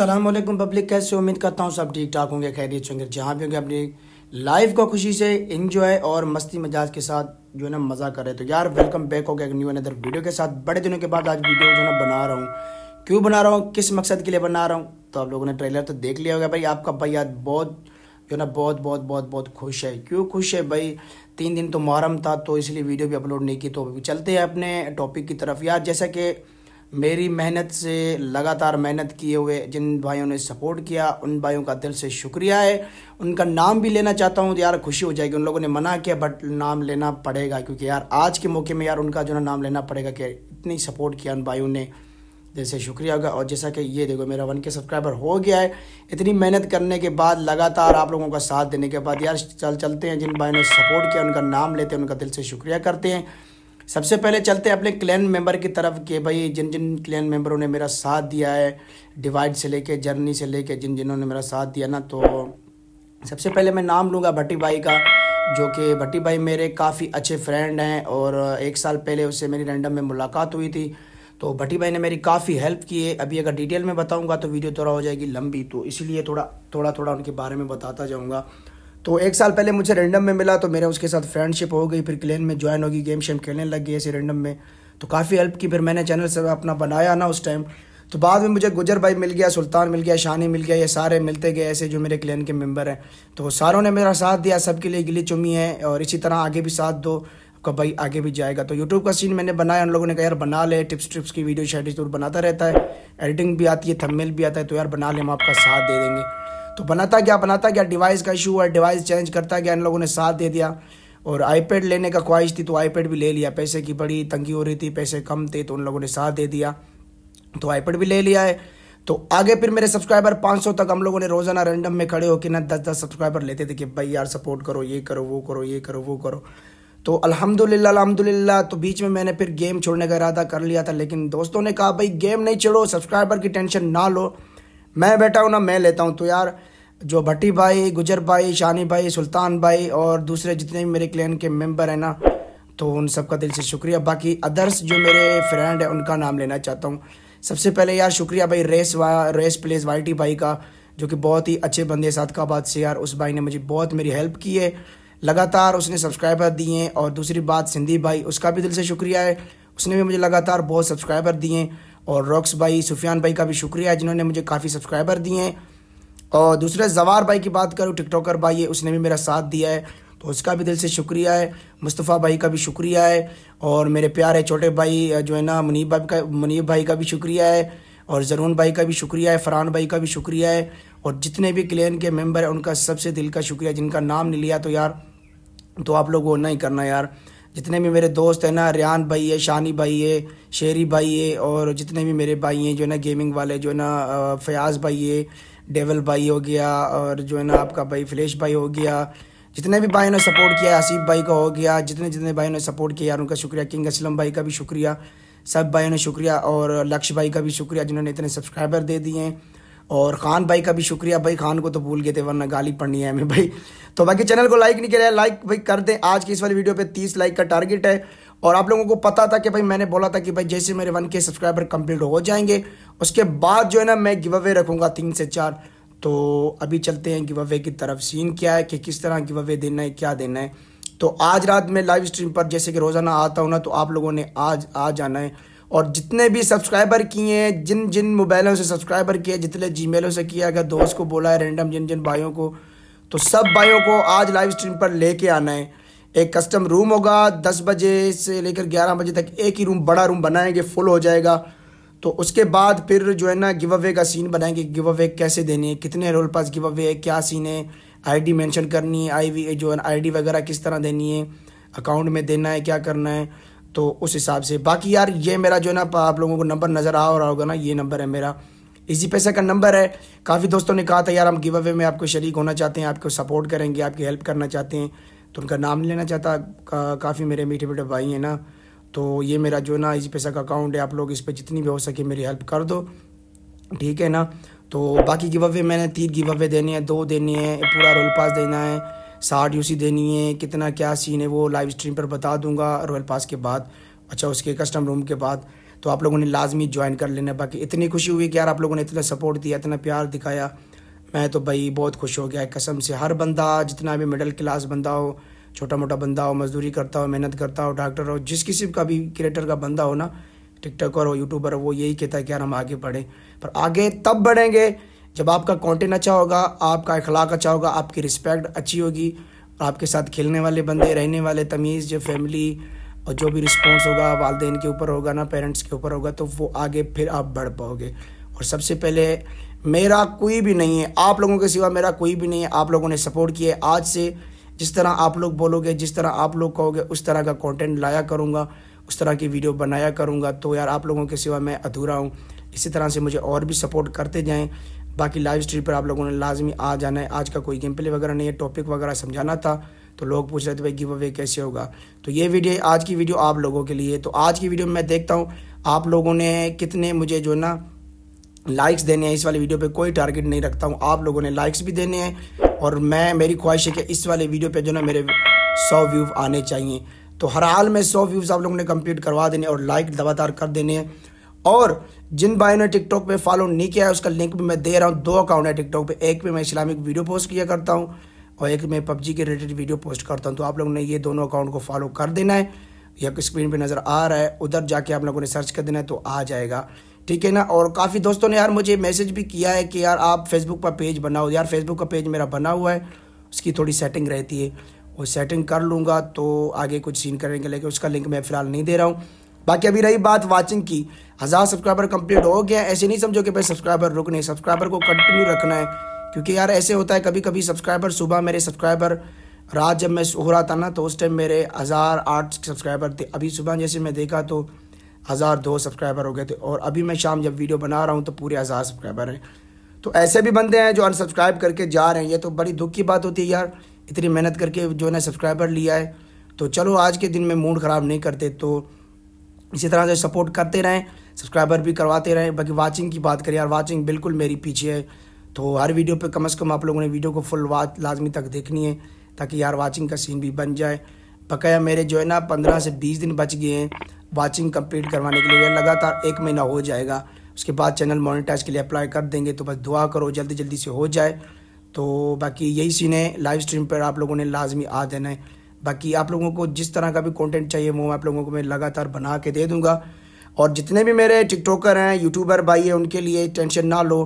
Aslam public कैसे उम्मीद करता हूँ सब ठीक ठाक होंगे खैरियत होंगे जहाँ भी होंगे अपनी लाइफ को खुशी से इंजॉय और मस्ती मजाज के साथ जो है ना मज़ा कर रहे तो यार वेलकम बैक हो गया न्यू अनदर वीडियो के साथ बड़े दिनों के बाद आज वीडियो जो है ना बना रहा हूँ क्यों बना रहा हूँ किस मकसद के लिए बना रहा हूँ तो आप लोगों ने ट्रेलर तो देख लिया होगा भाई आपका भाई आज बहुत जो है ना बहुत बहुत बहुत बहुत खुश है क्यों खुश है भाई तीन दिन तो मुहर्रम था तो इसलिए वीडियो भी अपलोड नहीं की तो चलते हैं अपने टॉपिक की तरफ यार जैसा कि मेरी मेहनत से लगातार मेहनत किए हुए जिन भाइयों ने सपोर्ट किया उन भाइयों का दिल से शुक्रिया है उनका नाम भी लेना चाहता हूँ तो यार खुशी हो जाएगी उन लोगों ने मना किया बट नाम लेना पड़ेगा क्योंकि यार आज के मौके में यार उनका जो ना नाम लेना पड़ेगा कि इतनी सपोर्ट किया उन भाइयों ने जैसे शुक्रिया होगा और जैसा कि ये देखो मेरा वन के सब्सक्राइबर हो गया है इतनी मेहनत करने के बाद लगातार आप लोगों का साथ देने के बाद यार चल चलते हैं जिन भाई ने सपोर्ट किया उनका नाम लेते हैं उनका दिल से शुक्रिया करते हैं सबसे पहले चलते हैं अपने क्लैन मेंबर की तरफ कि भाई जिन जिन क्लैन मेंबरों ने मेरा साथ दिया है डिवाइड से लेके जर्नी से लेके जिन जिन्होंने मेरा साथ दिया ना तो सबसे पहले मैं नाम लूँगा भट्टी भाई का जो कि भट्टी भाई मेरे काफ़ी अच्छे फ्रेंड हैं और एक साल पहले उससे मेरी रैंडम में मुलाकात हुई थी तो भट्टी भाई ने मेरी काफ़ी हेल्प की है अभी अगर डिटेल में बताऊँगा तो वीडियो थोड़ा हो जाएगी लंबी तो इसलिए थोड़ा थोड़ा थोड़ा उनके बारे में बताता जाऊँगा तो एक साल पहले मुझे रैंडम में मिला तो मेरा उसके साथ फ्रेंडशिप हो गई फिर क्लेन में ज्वाइन होगी गेम शेम खेलने लग गई ऐसे रैंडम में तो काफ़ी हेल्प की फिर मैंने चैनल से अपना बनाया ना उस टाइम तो बाद में मुझे गुजर भाई मिल गया सुल्तान मिल गया शानी मिल गया ये सारे मिलते गए ऐसे जो मेरे क्लैन के मेंबर हैं तो सारों ने मेरा साथ दिया सबके लिए गिली चुमी है और इसी तरह आगे भी साथ दो आपका भाई आगे भी जाएगा तो यूट्यूब का सीन मैंने बनाया उन लोगों ने कहा यार बना ले टिप्स ट्रिप्स की वीडियो शेड जरूर बनाता रहता है एडिटिंग भी आती है थमेल भी आता है तो यार बना ले हम आपका साथ दे देंगे तो बनाता गया बनाता गया डिवाइस का इशू हुआ डिवाइस चेंज करता गया इन लोगों ने साथ दे दिया और आईपैड लेने का ख्वाहिश थी तो आईपैड भी ले लिया पैसे की बड़ी तंगी हो रही थी पैसे कम थे तो उन लोगों ने साथ दे दिया तो आईपैड भी ले लिया है तो आगे फिर मेरे सब्सक्राइबर 500 तक हम लोगों ने रोजाना रैंडम में खड़े होकर ना दस दस सब्सक्राइबर लेते थे कि भाई यार सपोर्ट करो ये करो वो करो ये करो वो करो तो अल्हम्दुलिल्लाह अल्हम्दुलिल्लाह तो बीच में मैंने फिर गेम छोड़ने का इरादा कर लिया था लेकिन दोस्तों ने कहा भाई गेम नहीं छोड़ो सब्सक्राइबर की टेंशन ना लो मैं बैठा हूँ ना मैं लेता हूँ तो यार जो भट्टी भाई गुजर भाई शानी भाई सुल्तान भाई और दूसरे जितने भी मेरे क्लैन के मेंबर हैं ना तो उन सबका दिल से शुक्रिया बाकी अदर्स जो मेरे फ्रेंड है उनका नाम लेना चाहता हूँ सबसे पहले यार शुक्रिया भाई रेस वा रेस प्लेस वाइटी भाई का जो कि बहुत ही अच्छे बंदे साथ का बात से यार उस भाई ने मुझे बहुत मेरी हेल्प की है लगातार उसने सब्सक्राइबर दिए और दूसरी बात सिंधी भाई उसका भी दिल से शुक्रिया है उसने भी मुझे लगातार बहुत सब्सक्राइबर दिए और रॉक्स भाई सुफियान भाई का भी शुक्रिया है जिन्होंने मुझे काफ़ी सब्सक्राइबर दिए हैं और दूसरे जवार भाई की बात करूँ टिकटॉकर भाई है उसने भी मेरा साथ दिया है तो उसका भी दिल से शुक्रिया है मुस्तफ़ा भाई का भी शुक्रिया है और मेरे प्यारे छोटे भाई जो है ना मुनीब भाई का मुनीब भाई का भी शुक्रिया है और जरून भाई का भी शुक्रिया है फरहान भाई का भी शुक्रिया है और जितने भी क्लेन के मेम्बर हैं उनका सबसे दिल का शुक्रिया जिनका नाम नहीं लिया तो यार तो आप लोग वो नहीं करना यार जितने भी मेरे दोस्त हैं ना रियान भाई है शानी भाई है शेरी भाई है और जितने भी मेरे भाई हैं जो है ना गेमिंग वाले जो है ना फयाज भाई है डेवल भाई हो गया और जो है ना आपका भाई फ्लेश भाई हो गया जितने भी भाई ने सपोर्ट किया आसिफ भाई का हो गया जितने जितने भाई ने सपोर्ट किया यार उनका शुक्रिया किंग असलम भाई का भी शुक्रिया सब भाइयों ने शुक्रिया और लक्ष्य भाई का भी शुक्रिया जिन्होंने इतने सब्सक्राइबर दे दिए हैं और खान भाई का भी शुक्रिया भाई खान को तो भूल गए थे वरना गाली पड़नी है हमें भाई तो बाकी चैनल को लाइक नहीं किया लाइक भाई कर दें आज की इस वाली वीडियो पे तीस लाइक का टारगेट है और आप लोगों को पता था कि भाई मैंने बोला था कि भाई जैसे मेरे वन के सब्सक्राइबर कंप्लीट हो जाएंगे उसके बाद जो है ना मैं गिव अवे रखूँगा तीन से चार तो अभी चलते हैं गिव अवे की तरफ सीन क्या है कि किस तरह गिव अवे देना है क्या देना है तो आज रात मैं लाइव स्ट्रीम पर जैसे कि रोज़ाना आता हूँ ना तो आप लोगों ने आज आ जाना है और जितने भी सब्सक्राइबर किए हैं जिन जिन मोबाइलों से सब्सक्राइबर किए जितने जी से किया अगर दोस्त को बोला है रेंडम जिन जिन भाइयों को तो सब भाइयों को आज लाइव स्ट्रीम पर लेके आना है एक कस्टम रूम होगा दस बजे से लेकर ग्यारह बजे तक एक ही रूम बड़ा रूम बनाएंगे फुल हो जाएगा तो उसके बाद फिर जो है ना गिव अवे का सीन बनाएंगे गिव अवे कैसे देने हैं कितने रोल पास गिव अवे है क्या सीन है आईडी मेंशन करनी है आई जो है आईडी वगैरह किस तरह देनी है अकाउंट में देना है क्या करना है तो उस हिसाब से बाकी यार ये मेरा जो है ना आप लोगों को नंबर नज़र आ रहा होगा ना ये नंबर है मेरा इसी पैसा का नंबर है काफ़ी दोस्तों ने कहा था यार हम गिव अवे में आपको शरीक होना चाहते हैं आपको सपोर्ट करेंगे आपकी हेल्प करना चाहते हैं तो उनका नाम लेना चाहता का, काफ़ी मेरे मीठे मीठे भाई हैं ना तो ये मेरा जो ना इसी पैसा का अकाउंट है आप लोग इस पर जितनी भी हो सके मेरी हेल्प कर दो ठीक है ना तो बाकी गिव अवे मैंने तीन गिव अवे देने हैं दो देने हैं पूरा रोल पास देना है साठ यूसी देनी है कितना क्या सीन है वो लाइव स्ट्रीम पर बता दूंगा रॉयल पास के बाद अच्छा उसके कस्टम रूम के बाद तो आप लोगों ने लाजमी ज्वाइन कर लेना बाकी इतनी खुशी हुई कि यार आप लोगों ने इतना सपोर्ट दिया इतना प्यार दिखाया मैं तो भाई बहुत खुश हो गया कसम से हर बंदा जितना भी मिडिल क्लास बंदा हो छोटा मोटा बंदा हो मजदूरी करता हो मेहनत करता हो डॉक्टर हो जिस किसी का भी क्रिएटर का बंदा हो ना टिकटर हो यूट्यूबर हो वो यही कहता है कि यार हम आगे बढ़ें पर आगे तब बढ़ेंगे जब आपका कॉन्टेंट अच्छा होगा आपका अखलाक अच्छा होगा आपकी रिस्पेक्ट अच्छी होगी और आपके साथ खेलने वाले बंदे रहने वाले तमीज़ जो फैमिली और जो भी रिस्पॉन्स होगा वालदे के ऊपर होगा ना पेरेंट्स के ऊपर होगा तो वो आगे फिर आप बढ़ पाओगे और सबसे पहले मेरा कोई भी नहीं है आप लोगों के सिवा मेरा कोई भी नहीं है आप लोगों ने सपोर्ट किया आज से जिस तरह आप लोग बोलोगे जिस तरह आप लोग कहोगे उस तरह का कंटेंट लाया करूँगा उस तरह की वीडियो बनाया करूँगा तो यार आप लोगों के सिवा मैं अधूरा हूँ इसी तरह से मुझे और भी सपोर्ट करते जाएँ बाकी लाइव स्ट्रीम पर आप लोगों ने लाजमी आ जाना है आज का कोई गेम प्ले वगैरह नहीं है टॉपिक वगैरह समझाना था तो लोग पूछ रहे थे भाई गिव अवे कैसे होगा तो ये वीडियो आज की वीडियो आप लोगों के लिए तो आज की वीडियो में मैं देखता हूँ आप लोगों ने कितने मुझे जो ना लाइक्स देने हैं इस वाली वीडियो पे कोई टारगेट नहीं रखता हूँ आप लोगों ने लाइक्स भी देने हैं और मैं मेरी ख्वाहिश है कि इस वाले वीडियो पे जो ना मेरे सौ व्यू आने चाहिए तो हर हाल में सौ व्यूज़ आप लोगों ने कंप्लीट करवा देने और लाइक लगातार कर देने हैं और जिन भाइयों ने टिकटॉक पे फॉलो नहीं किया है उसका लिंक भी मैं दे रहा हूँ दो अकाउंट है टिकटॉक पे एक पे मैं इस्लामिक वीडियो पोस्ट किया करता हूँ और एक मैं पबजी के रिलेटेड वीडियो पोस्ट करता हूँ तो आप लोगों ने ये दोनों अकाउंट को फॉलो कर देना है या स्क्रीन पर नज़र आ रहा है उधर जाके आप लोगों ने सर्च कर देना है तो आ जाएगा ठीक है ना और काफ़ी दोस्तों ने यार मुझे मैसेज भी किया है कि यार आप फेसबुक पर पेज बनाओ यार फेसबुक का पेज मेरा बना हुआ है उसकी थोड़ी सेटिंग रहती है वो सेटिंग कर लूँगा तो आगे कुछ सीन करेंगे लेकिन उसका लिंक मैं फ़िलहाल नहीं दे रहा हूँ बाकी अभी रही बात वाचिंग की हज़ार सब्सक्राइबर कंप्लीट हो गया ऐसे नहीं समझो कि भाई सब्सक्राइबर रुक नहीं सब्सक्राइबर को कंटिन्यू रखना है क्योंकि यार ऐसे होता है कभी कभी सब्सक्राइबर सुबह मेरे सब्सक्राइबर रात जब मैं हो रहा था ना तो उस टाइम मेरे हज़ार आठ सब्सक्राइबर थे अभी सुबह जैसे मैं देखा तो हज़ार दो सब्सक्राइबर हो गए थे और अभी मैं शाम जब वीडियो बना रहा हूँ तो पूरे हज़ार सब्सक्राइबर हैं तो ऐसे भी बंदे हैं जो अनसब्सक्राइब करके जा रहे हैं ये तो बड़ी दुख की बात होती है यार इतनी मेहनत करके जो है ना सब्सक्राइबर लिया है तो चलो आज के दिन में मूड ख़राब नहीं करते तो इसी तरह से सपोर्ट करते रहें सब्सक्राइबर भी करवाते रहें बाकी वाचिंग की बात करें यार वाचिंग बिल्कुल मेरी पीछे है तो हर वीडियो पे कम से कम आप लोगों ने वीडियो को फुल वाच लाजमी तक देखनी है ताकि यार वाचिंग का सीन भी बन जाए बकाया मेरे जो है ना पंद्रह से बीस दिन बच गए हैं वाचिंग कंप्लीट करवाने के लिए लगातार एक महीना हो जाएगा उसके बाद चैनल मोनिटाइज के लिए अप्लाई कर देंगे तो बस दुआ करो जल्दी जल्दी से हो जाए तो बाकी यही सीन है लाइव स्ट्रीम पर आप लोगों ने लाजमी आ देना है बाकी आप लोगों को जिस तरह का भी कंटेंट चाहिए वो आप लोगों को मैं लगातार बना के दे दूंगा और जितने भी मेरे टिकटॉकर हैं यूट्यूबर भाई हैं उनके लिए टेंशन ना लो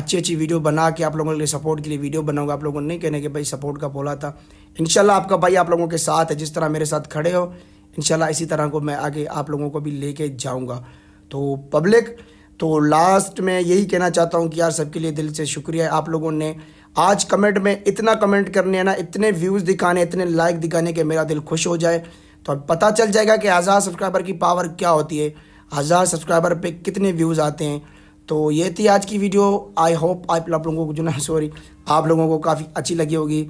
अच्छी अच्छी वीडियो बना के आप लोगों के लिए सपोर्ट के लिए वीडियो बनाऊंगा आप लोगों ने नहीं कहने के भाई सपोर्ट का बोला था इनशाला आपका भाई आप लोगों के साथ है जिस तरह मेरे साथ खड़े हो इनशाला इसी तरह को मैं आगे आप लोगों को भी लेके जाऊँगा तो पब्लिक तो लास्ट में यही कहना चाहता हूँ कि यार सबके लिए दिल से शुक्रिया आप लोगों ने आज कमेंट में इतना कमेंट करने है ना इतने व्यूज़ दिखाने इतने लाइक दिखाने के मेरा दिल खुश हो जाए तो अब पता चल जाएगा कि हज़ार सब्सक्राइबर की पावर क्या होती है हज़ार सब्सक्राइबर पे कितने व्यूज़ आते हैं तो ये थी आज की वीडियो आई होप आप लोगों को जो ना सॉरी आप लोगों को काफ़ी अच्छी लगी होगी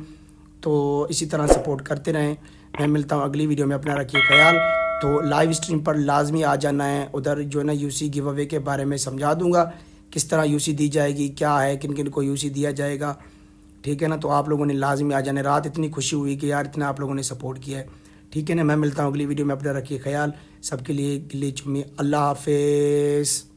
तो इसी तरह सपोर्ट करते रहें मैं मिलता हूँ अगली वीडियो में अपना रखिए ख्याल तो लाइव स्ट्रीम पर लाजमी आ जाना है उधर जो है ना यूसी गिव अवे के बारे में समझा दूंगा किस तरह यूसी दी जाएगी क्या है किन किन को यूसी दिया जाएगा ठीक है ना तो आप लोगों ने लाजमी आ जाने रात इतनी खुशी हुई कि यार इतना आप लोगों ने सपोर्ट किया है ठीक है ना मैं मिलता हूँ अगली वीडियो में अपना रखिए ख्याल सबके लिए गिले चुम्मी अल्लाह हाफिज़